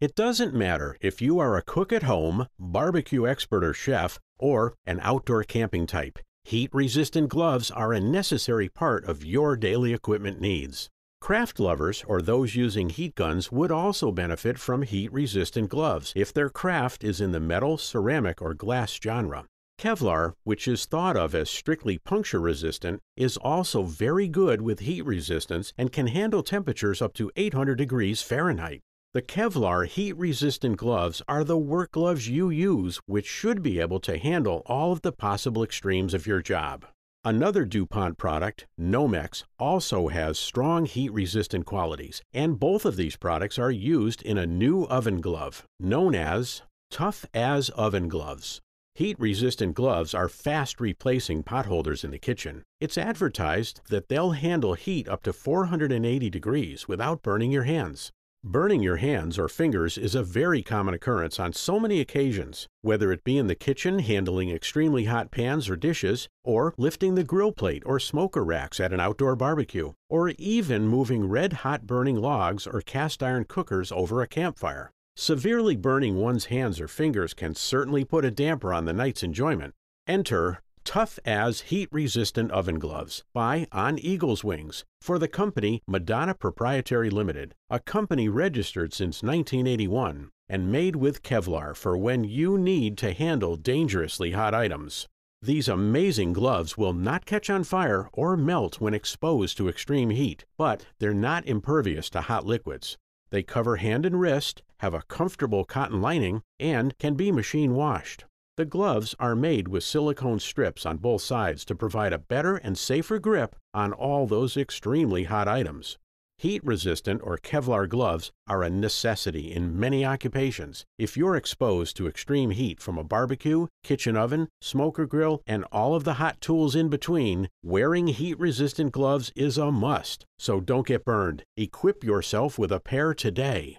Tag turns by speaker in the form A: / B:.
A: It doesn't matter if you are a cook at home, barbecue expert or chef, or an outdoor camping type. Heat resistant gloves are a necessary part of your daily equipment needs. Craft lovers or those using heat guns would also benefit from heat resistant gloves if their craft is in the metal, ceramic, or glass genre. Kevlar, which is thought of as strictly puncture resistant, is also very good with heat resistance and can handle temperatures up to 800 degrees Fahrenheit. The Kevlar heat-resistant gloves are the work gloves you use which should be able to handle all of the possible extremes of your job. Another DuPont product, Nomex, also has strong heat-resistant qualities, and both of these products are used in a new oven glove, known as Tough As Oven Gloves. Heat-resistant gloves are fast replacing potholders in the kitchen. It's advertised that they'll handle heat up to 480 degrees without burning your hands. Burning your hands or fingers is a very common occurrence on so many occasions, whether it be in the kitchen handling extremely hot pans or dishes, or lifting the grill plate or smoker racks at an outdoor barbecue, or even moving red hot burning logs or cast iron cookers over a campfire. Severely burning one's hands or fingers can certainly put a damper on the night's enjoyment. Enter tough as heat resistant oven gloves by On Eagle's Wings for the company Madonna Proprietary Limited, a company registered since 1981 and made with Kevlar for when you need to handle dangerously hot items. These amazing gloves will not catch on fire or melt when exposed to extreme heat, but they're not impervious to hot liquids. They cover hand and wrist, have a comfortable cotton lining, and can be machine washed. The gloves are made with silicone strips on both sides to provide a better and safer grip on all those extremely hot items. Heat resistant or Kevlar gloves are a necessity in many occupations if you're exposed to extreme heat from a barbecue, kitchen oven, smoker grill, and all of the hot tools in between. Wearing heat resistant gloves is a must, so don't get burned. Equip yourself with a pair today.